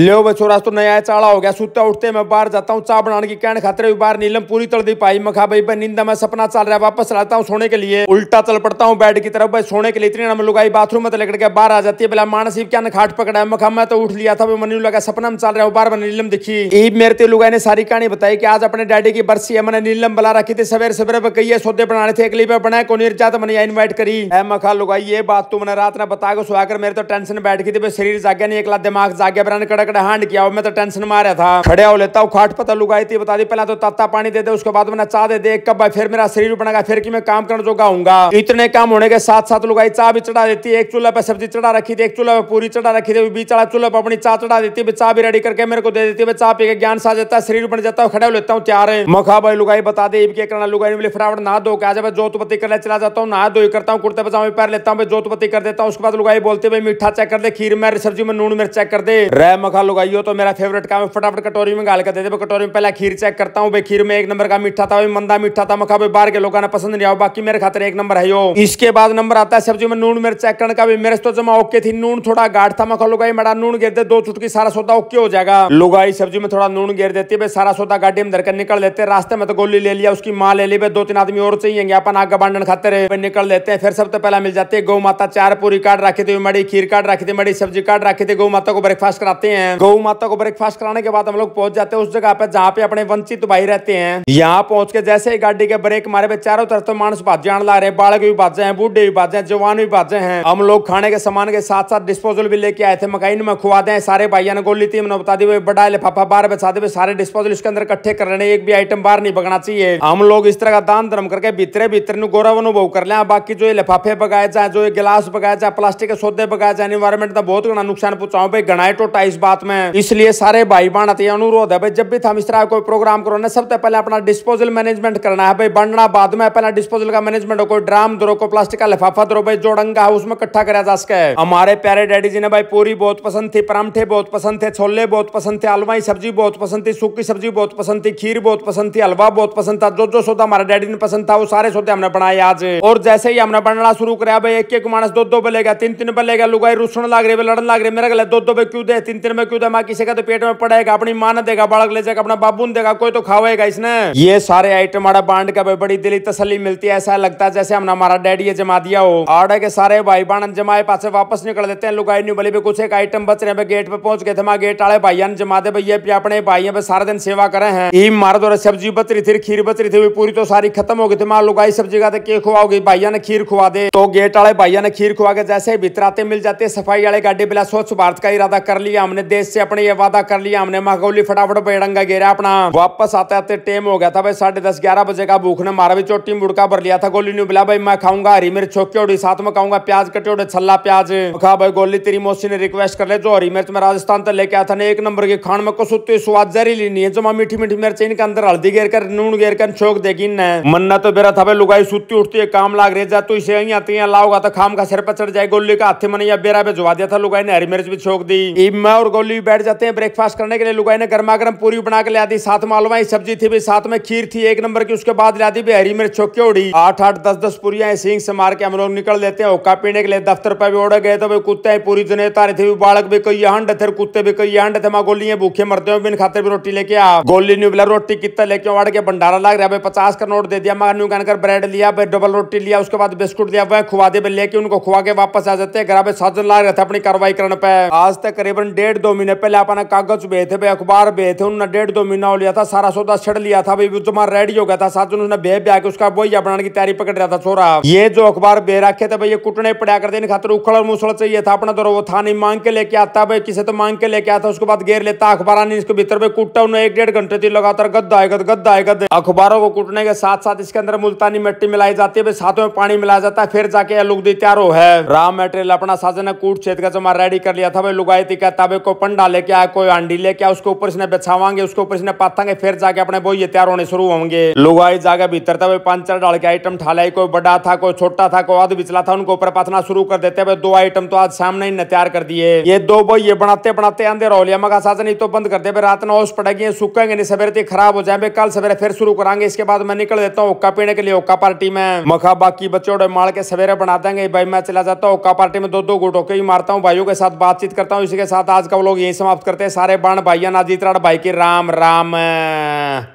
लो बच्चों तो नया चाड़ा हो गया सुते उठते मैं बाहर जाता हूँ चाह बनाने की कहने खाते भी बाहर नीलम पूरी तड़ दी पाई मखा भाई भाई नींदा मैं सपना चल रहा है वापस लाता हूँ सोने के लिए उल्टा चल पड़ता हूँ बेड की तरफ भाई सोने के लिए इतनी नम लुगाई बाथरूम में लेकर के बाहर आ जाती है बोला मानसिक क्या खाट पकड़ा है मखा मैं तो उठ लिया था मन लगा सपना में चल रहा हूँ बार बार नीलम दिखी ई मेरे ते लुगाई ने सारी कहानी बताई की आज अपने डैडी की बरसी है मैंने नीलम बुला रखी थी सवेरे सवेरे पर कही सौदे बनाने थे अगली पे बनाए को जाता मैंने इन्वाइट करी है मखा लुगाई ये बात तू मैंने रात ने बता के सुहाकर मेरे तो टेंशन बैठ गई थी शरीर जागे नहीं एकला दिमाग जागे बनाने कड़ा कड़े हांड किया मैं तो टेंशन में था खड़े हो लेता हूँ खाट पता लुगाई थी बता दी पहले तो ताता पानी दे दे उसके बाद मैंने चाह दे दे कब फिर मेरा शरीर बनेगा फिर की मैं काम करने जोगा हूँ इतने काम होने के साथ साथ लुगाई चाह भी चढ़ा देती है एक चूल्हे पे सब्जी चढ़ा रखी थी एक चूल्हे पे पूरी चढ़ा रखी थी बीच चढ़ा चूल्हे पर अपनी चाह चढ़ा देती है चाह भी रेडी करके मेरे को दे देती है चाह पी के ज्ञान सा जाता है शरीर बन जाता है खड़े हो लेता हूँ तैयार मखा भाई लुगाई बता दे के करना लुगाई बोले फटाफट ना दो के आ जाए जोतपति करने चला जाता हूँ ना धो करता हूँ कुर्ते पजामे पैर लेता हूँ जोतपति कर देता हूँ उसके बाद लुगाई बोलते भाई मीठा चेक कर दे खीर मेरे सब्जी में नून मेरे चेक कर दे रह चोखा लगाइयो तो मेरा फेवरेट काम है फटाफट कटोरी में गाल कर देते कटोरी में पहले खीर चेक करता हूँ भाई खीर में एक नंबर का मीठा था भाई मंदा मीठा था मखा भाई बाहर के लोगों ने पसंद नहीं आओ बाकी मेरे खाते एक नंबर है यो इसके बाद नंबर आता है सब्जी में नून मिर्च चेक करने का भी मेरे तो जमा ओके थी नून थोड़ा गाढ़ था मखा लुगाई मेरा नून गिर दे दो चुटकी सारा सौदा ओके हो जाएगा लुगाई सब्जी में थोड़ा नून गिर देती है सारा सौदा गाड़ी में धरकर निकल देते रास्ते में तो गोली ले लिया उसकी माँ ले ली भाई दो तीन आदमी और चाहिए अपन आग बांडन खाते रहे निकल देते हैं फिर सबसे पहला मिल जाते है गौ माता चार पूरी काट रखी थी मड़ी खीर काट रखी थी मड़ी सब्जी काट रखी थी गौ माता को ब्रेकफास्ट कराते हैं हैं गौ माता को ब्रेकफास्ट कराने के बाद हम लोग पहुंच जाते हैं उस जगह पे जहाँ पे अपने वंचित भाई रहते हैं यहाँ पहुंच के जैसे ही गाड़ी के ब्रेक मारे पे चारों तरफ तो मानस बाजे आने ला रहे बालक भी बाजे हैं बूढ़े भी बाजे हैं जवान भी बाजे हैं हम लोग खाने के सामान के साथ साथ डिस्पोजल भी लेके आए थे मकाइन में खुआ दे सारे भाइयों ने गोली थी हमने बता दी वो बड़ा लिफाफा बार बचा दे सारे डिस्पोजल इसके अंदर इकट्ठे कर रहे एक भी आइटम बाहर नहीं बगना चाहिए हम लोग इस तरह का दान धर्म करके भीतरे भीतर गौरव अनुभव कर ले बाकी जो लिफाफे बगाए जाए जो गिलास बगाए जाए प्लास्टिक के सौदे बगाए जाए इन्वायरमेंट का बहुत घना नुकसान पहुंचाओ भाई घना टोटा इस बात साथ में इसलिए सारे भाई बहन अति अनुरोध है भाई जब भी हम इस तरह कोई प्रोग्राम करो ना सबसे पहले अपना डिस्पोजल मैनेजमेंट करना है भाई बढ़ना बाद में पहला डिस्पोजल का मैनेजमेंट हो कोई ड्राम दो को प्लास्टिक का लिफाफा दो भाई जो है उसमें इकट्ठा करा जा सके हमारे प्यारे डैडी जी ने भाई पूरी बहुत पसंद थी परामठे बहुत पसंद थे छोले बहुत पसंद थे हलवाई सब्जी बहुत पसंद थी सूखी सब्जी बहुत पसंद थी खीर बहुत पसंद थी हलवा बहुत पसंद था जो जो सौदा हमारे डैडी ने पसंद था वो सारे सौदे हमने बनाए आज और जैसे ही हमने बनना शुरू कराया भाई एक एक मानस दो दो बलेगा तीन तीन बलेगा लुगाई रूसण लाग रही लड़न लाग रही मेरे गले दो दो क्यों दे तीन तीन में क्यों किसी का तो पेट में पड़ेगा अपनी मान देगा बालक ले जाएगा अपना बाबून देगा कोई तो खावेगा इसने ये सारे आइटम हमारा बांड का बड़ी दिली तसली मिलती है ऐसा लगता है जैसे हमने हमारा डैडी जमा दिया हो आड़े के सारे भाई बहन जमाए पास वापस निकल देते हैं लुगाई नहीं बोली कुछ एक आइटम बच रहे गेट पे पहुंच गए थे गेट आड़े भाई ने जमा दे भैया अपने भाई पे सारा दिन सेवा करे हैं ई मार दो सब्जी बच रही थी खीर बच रही थी पूरी तो सारी खत्म हो गई थी मां लुगाई सब्जी का तो के खुआओगी भाइया ने खीर खुआ दे तो गेट वाले भाइया ने खीर खुआ के जैसे भीतर आते मिल जाते सफाई वाले गाड़ी बिला स्वच्छ भारत का इरादा कर लिया हमने देश से अपने ये वादा कर लिया हमने माकौली फटाफट बेड़ंगा गेरा अपना वापस आते आते टेम हो गया था भाई साढ़े दस ग्यारह बजे का भूख ने मारा भी चोटी में भर लिया था गोली ने बुला भाई मैं खाऊंगा हरी मिर्च छोके उड़ी साथ में खाऊंगा प्याज कटे उड़े छल्ला प्याज खा भाई गोली तेरी मौसी ने रिक्वेस्ट कर ले जो हरी मिर्च में राजस्थान तक लेके आया था एक नंबर की खान में कसुती स्वाद ली नहीं है जो मैं मीठी मीठी मिर्च इनके अंदर हल्दी गेर कर नून गेर कर छोक देगी ने मन्ना तो बेरा था भाई लुगाई सुती उठती है काम लाग रही जा तू इसे यहीं आती है लाओगा तो खाम का सिर पर चढ़ जाए गोली का हाथी मन या बेरा पे दिया था लुगाई ने हरी मिर्च भी छोक दी मैं और गोली भी बैठ जाते हैं ब्रेकफास्ट करने के लिए लुगाई ने गर्मा गर्म पूरी बना के लिया दी साथ में हलवाई सब्जी थी भी साथ में खीर थी एक नंबर की उसके बाद लिया दी भी हरी मिर्च छोके उड़ी आठ आठ दस दस पूरिया सींग से मार के हम लोग निकल लेते हैं होका पीने के लिए दफ्तर पर भी उड़े गए तो भाई कुत्ते पूरी जने तारे थे भी बालक भी कई हंड थे कुत्ते भी कई हंड थे माँ गोली भूखे मरते हो बिन खाते भी रोटी लेके आ गोली न्यू बोला रोटी कितना लेके उड़ के भंडारा लग रहा है पचास का नोट दे दिया मैं न्यू कर ब्रेड लिया भाई डबल रोटी लिया उसके बाद बिस्कुट दिया वह खुवा दे लेके उनको खुआ के वापस आ जाते हैं घर पे साजन ला रहे थे अपनी कार्रवाई करने पे आज तक करीबन डेढ़ दो महीने पहले अपने कागज बे थे भाई अखबार बे थे उन्होंने डेढ़ दो महीना हो लिया था सारा सौदा छड़ लिया था भाई तुम्हारा रेडी हो गया था साथ उन्होंने बेह ब्याह के उसका बोहिया बनाने की तैयारी पकड़ रहा था छोरा ये जो अखबार बे रखे थे भाई ये कुटने पड़ा करते इन खातर उखड़ और मुसड़ चाहिए था अपना तो वो था मांग के लेके आता भाई किसे तो मांग के लेके आता उसके बाद घेर लेता अखबार आने इसके भीतर भाई कुटा उन्हें एक डेढ़ घंटे थी लगातार गद्दा है गद्दा है गद अखबारों को कुटने के साथ साथ इसके अंदर मुल्तानी मिट्टी मिलाई जाती है साथ में पानी मिलाया जाता है फिर जाके लुक दी तैयार हो है राम मेटेरियल अपना साजन ने कूट छेद का जमा रेडी कर लिया था भाई लुगाई थी कहता को पंडा लेके आए कोई आंडी लेके आए उसके ऊपर इसने बिछावांगे उसके ऊपर इसने पाथांगे फिर जाके अपने बोइए तैयार होने शुरू होंगे लुगाई जाके भीतर था पांच चार डाल के आइटम ठा लाई कोई बड़ा था कोई छोटा था कोई आध बिचला था उनके ऊपर पाथना शुरू कर देते भाई दो आइटम तो आज सामने ही तैयार कर दिए ये दो बोइए बनाते बनाते अंधेर रोलिया मगा साजा नहीं तो बंद कर दे रात ना होश पड़ेगी सुखेंगे नहीं सवेरे तो खराब हो जाए कल सवेरे फिर शुरू करांगे इसके बाद मैं निकल देता हूँ ओक्का पीने के लिए ओक्का पार्टी में मखा बाकी बच्चों मार के सवेरे बना देंगे भाई मैं चला जाता हूँ ओक्का पार्टी में दो दो गुटों के ही मारता हूँ भाइयों के साथ बातचीत करता हूँ इसी के साथ आज का लोग यहीं समाप्त करते हैं सारे बाण भाइया नाजीतराड़ भाई के राम राम